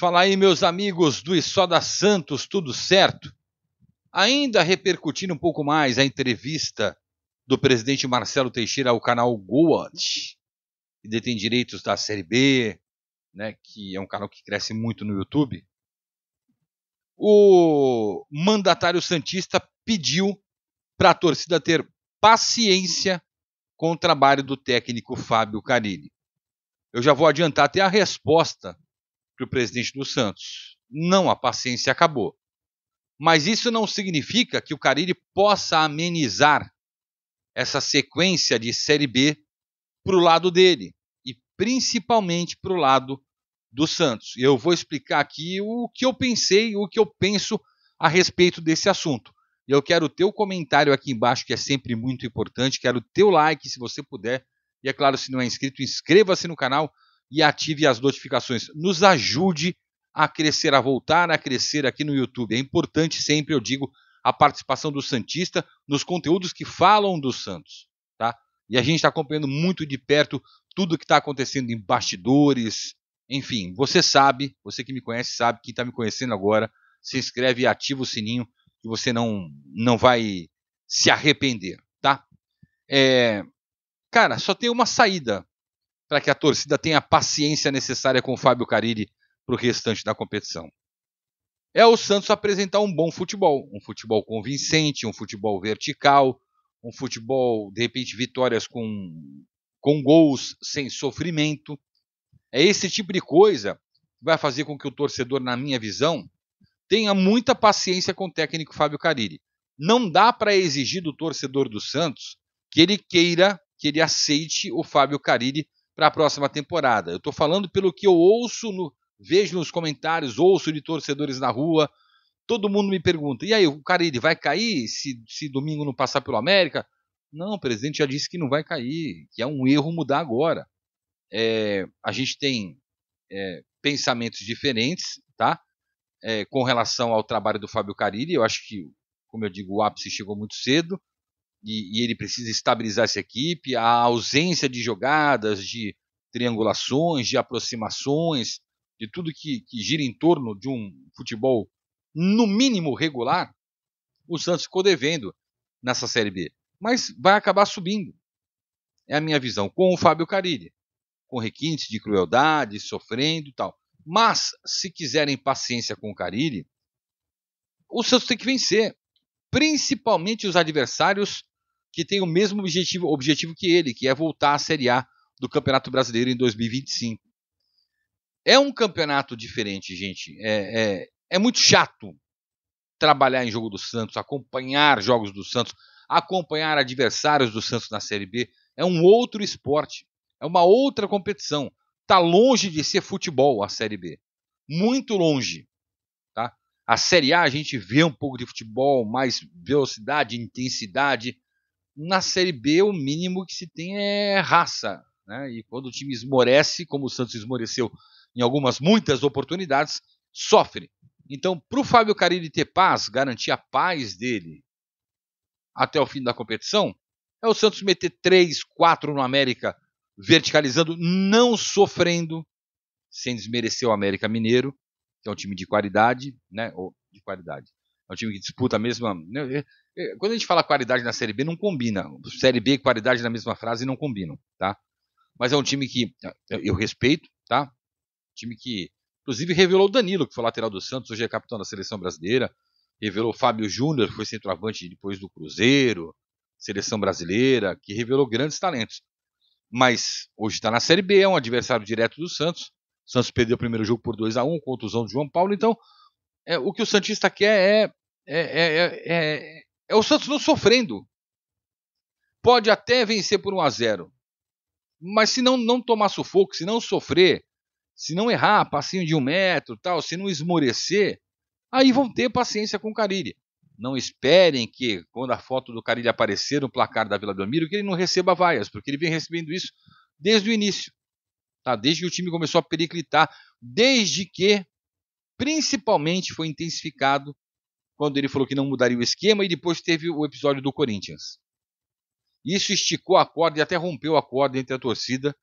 Fala aí, meus amigos do Isoda Santos, tudo certo? Ainda repercutindo um pouco mais a entrevista do presidente Marcelo Teixeira ao canal Goat, que detém direitos da Série B, né, que é um canal que cresce muito no YouTube. O mandatário Santista pediu para a torcida ter paciência com o trabalho do técnico Fábio Carini. Eu já vou adiantar até a resposta para o presidente do Santos. Não, a paciência acabou. Mas isso não significa que o Carille possa amenizar essa sequência de Série B para o lado dele e principalmente para o lado do Santos. Eu vou explicar aqui o que eu pensei, o que eu penso a respeito desse assunto. Eu quero o teu comentário aqui embaixo, que é sempre muito importante. Quero o teu like, se você puder. E é claro, se não é inscrito, inscreva-se no canal e ative as notificações. Nos ajude a crescer, a voltar a crescer aqui no YouTube. É importante sempre, eu digo, a participação do Santista nos conteúdos que falam do Santos. Tá? E a gente está acompanhando muito de perto tudo que está acontecendo em bastidores. Enfim, você sabe, você que me conhece sabe, quem está me conhecendo agora, se inscreve e ativa o sininho que você não, não vai se arrepender, tá? É, cara, só tem uma saída para que a torcida tenha a paciência necessária com o Fábio Carilli para o restante da competição. É o Santos apresentar um bom futebol, um futebol convincente, um futebol vertical, um futebol, de repente, vitórias com, com gols sem sofrimento. É esse tipo de coisa que vai fazer com que o torcedor, na minha visão, tenha muita paciência com o técnico Fábio Carilli. Não dá para exigir do torcedor do Santos que ele queira, que ele aceite o Fábio Carilli para a próxima temporada. Eu estou falando pelo que eu ouço, no, vejo nos comentários, ouço de torcedores na rua. Todo mundo me pergunta: e aí, o Carille vai cair se, se domingo não passar pelo América? Não, o presidente já disse que não vai cair, que é um erro mudar agora. É, a gente tem é, pensamentos diferentes, tá? É, com relação ao trabalho do Fábio Carilli, eu acho que, como eu digo, o ápice chegou muito cedo. E, e, ele precisa estabilizar essa equipe. A ausência de jogadas, de triangulações, de aproximações, de tudo que, que gira em torno de um futebol no mínimo regular, o Santos ficou devendo nessa Série B. Mas vai acabar subindo. É a minha visão. Com o Fábio Carilli. Com requintes de crueldade, sofrendo e tal. Mas, se quiserem paciência com o Carilli, o Santos tem que vencer. Principalmente os adversários que têm o mesmo objetivo, objetivo que ele, que é voltar à Série A do Campeonato Brasileiro em 2025. É um campeonato diferente, gente. É, é, é muito chato trabalhar em jogo do Santos, acompanhar jogos do Santos, acompanhar adversários do Santos na Série B. É um outro esporte, é uma outra competição. Está longe de ser futebol a Série B. Muito longe. Tá? A Série A a gente vê um pouco de futebol, mais velocidade, intensidade. Na Série B, o mínimo que se tem é raça, né? E quando o time esmorece, como o Santos esmoreceu em algumas muitas oportunidades, sofre. Então, para o Fábio Carille ter paz, garantir a paz dele até o fim da competição, é o Santos meter 3, 4 no América, verticalizando, não sofrendo, sem desmerecer o América Mineiro, que é um time de qualidade, né? Ou de qualidade. É um time que disputa a mesma. Né? É, é, quando a gente fala qualidade na Série B, não combina. Série B e qualidade na mesma frase não combinam, tá? Mas é um time que eu respeito, tá? Um time que, inclusive, revelou o Danilo, que foi lateral do Santos, hoje é capitão da seleção brasileira. Revelou o Fábio Júnior, que foi centroavante depois do Cruzeiro, seleção brasileira, que revelou grandes talentos. Mas hoje está na Série B, é um adversário direto do Santos. O Santos perdeu o primeiro jogo por 2 a 1 Zão de João Paulo. Então, é, o que o Santista quer é, é, é, é, o Santos não sofrendo. Pode até vencer por 1 a 0 mas se não, não tomar sufoco, se não sofrer, se não errar passinho de um metro, tal, se não esmorecer, aí vão ter paciência com o Carilli. Não esperem que, quando a foto do Carilli aparecer no placar da Vila Belmiro, que ele não receba vaias, porque ele vem recebendo isso desde o início. Tá? Desde que o time começou a periclitar, desde que, principalmente, foi intensificado quando ele falou que não mudaria o esquema e depois teve o episódio do Corinthians. Isso esticou a corda e até rompeu a corda entre a torcida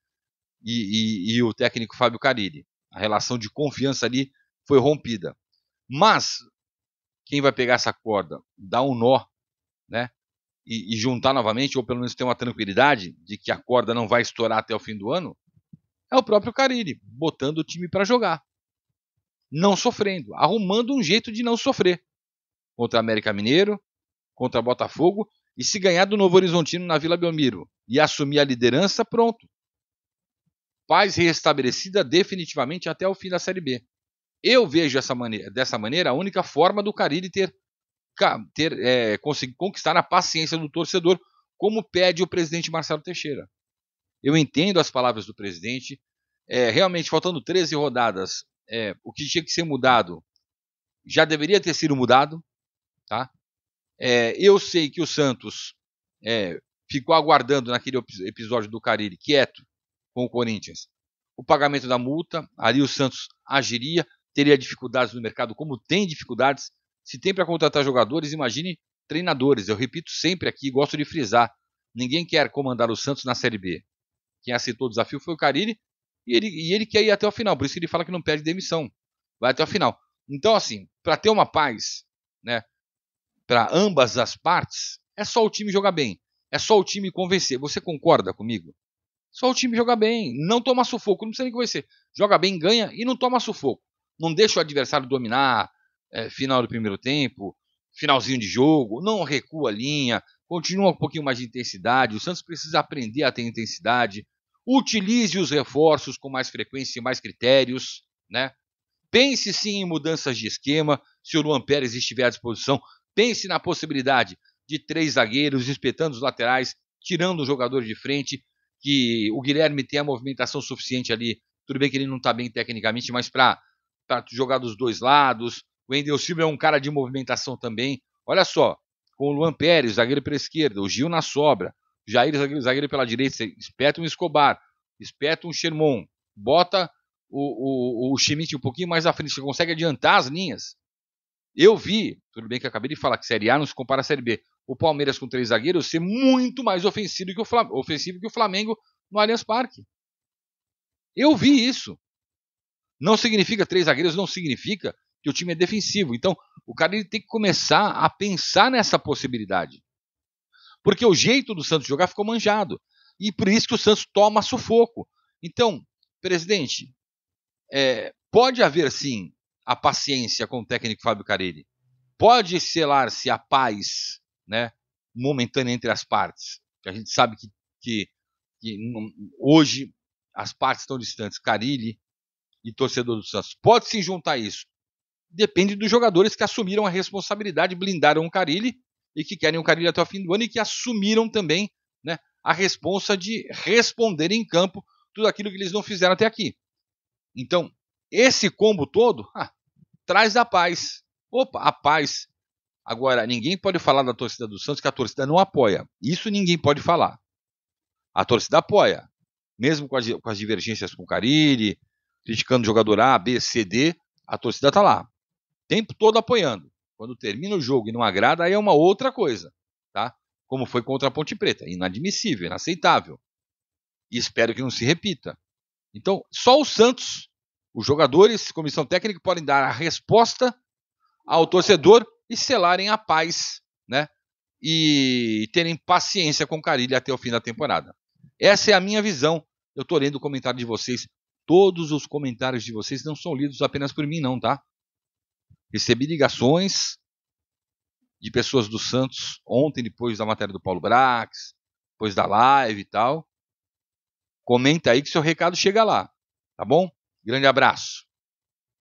e, e, e o técnico Fábio Carilli. A relação de confiança ali foi rompida. Mas quem vai pegar essa corda, dar um nó, né? E, e, juntar novamente, ou pelo menos ter uma tranquilidade de que a corda não vai estourar até o fim do ano, é o próprio Carilli, botando o time para jogar. Não sofrendo, arrumando um jeito de não sofrer. Contra América Mineiro, contra Botafogo e se ganhar do Novo Horizontino na Vila Belmiro e assumir a liderança, pronto. Paz restabelecida definitivamente até o fim da Série B. Eu vejo essa maneira, dessa maneira a única forma do Carille ter, ter é, conseguir conquistar a paciência do torcedor, como pede o presidente Marcelo Teixeira. Eu entendo as palavras do presidente. É, realmente, faltando 13 rodadas, é, o que tinha que ser mudado já deveria ter sido mudado. Tá? É, eu sei que o Santos é, ficou aguardando naquele episódio do Carille, quieto, com o Corinthians, o pagamento da multa. Ali o Santos agiria, teria dificuldades no mercado, como tem dificuldades. Se tem para contratar jogadores, imagine treinadores. Eu repito sempre aqui, gosto de frisar: ninguém quer comandar o Santos na Série B. Quem aceitou o desafio foi o Carille e ele, e ele quer ir até o final. Por isso que ele fala que não pede demissão. Vai até o final. Então, assim, para ter uma paz, né? para ambas as partes, é só o time jogar bem. É só o time convencer. Você concorda comigo? Só o time jogar bem, não toma sufoco, não precisa nem convencer. Joga bem, ganha e não toma sufoco. Não deixa o adversário dominar é, final do primeiro tempo, finalzinho de jogo, não recua a linha, continua um pouquinho mais de intensidade. O Santos precisa aprender a ter intensidade. Utilize os reforços com mais frequência e mais critérios, né? Pense sim em mudanças de esquema, se o Luan Pérez estiver à disposição. Pense na possibilidade de três zagueiros espetando os laterais, tirando o jogador de frente, que o Guilherme tem a movimentação suficiente ali. Tudo bem que ele não está bem tecnicamente, mas para jogar dos dois lados. O Endel Silva é um cara de movimentação também. Olha só, com o Luan Pérez, zagueiro pela esquerda, o Gil na sobra, Jair, zagueiro, zagueiro pela direita, espeta um Escobar, espeta um Sherman, bota o, o, o Schmidt um pouquinho mais à frente, você consegue adiantar as linhas. Eu vi, tudo bem que acabei de falar que Série A não se compara à Série B, o Palmeiras com três zagueiros ser muito mais ofensivo que o Flamengo, ofensivo que o Flamengo no Allianz Parque. Eu vi isso. Não significa três zagueiros, não significa que o time é defensivo. Então, o cara ele tem que começar a pensar nessa possibilidade. Porque o jeito do Santos jogar ficou manjado. E por isso que o Santos toma sufoco. Então, presidente, é, pode haver sim a paciência com o técnico Fábio Carilli. Pode selar-se a paz né, momentânea entre as partes. A gente sabe que, que, que hoje as partes estão distantes, Carilli e torcedor do Santos. Pode se juntar isso. Depende dos jogadores que assumiram a responsabilidade, blindaram o Carilli e que querem o Carilli até o fim do ano e que assumiram também né, a responsa de responder em campo tudo aquilo que eles não fizeram até aqui. Então, esse combo todo, ah, traz a paz. Opa, a paz. Agora, ninguém pode falar da torcida do Santos que a torcida não apoia. Isso ninguém pode falar. A torcida apoia. Mesmo com as, com as divergências com o Carilli, criticando o jogador A, B, C, D, a torcida está lá. O tempo todo apoiando. Quando termina o jogo e não agrada, aí é uma outra coisa. Tá? Como foi contra a Ponte Preta. Inadmissível, inaceitável. E espero que não se repita. Então, só o Santos os jogadores, comissão técnica, podem dar a resposta ao torcedor e selarem a paz, né? E terem paciência com o Carilho até o fim da temporada. Essa é a minha visão. Eu estou lendo o comentário de vocês. Todos os comentários de vocês não são lidos apenas por mim, não, tá? Recebi ligações de pessoas do Santos ontem, depois da matéria do Paulo Brax, depois da live e tal. Comenta aí que seu recado chega lá, tá bom? Grande abraço.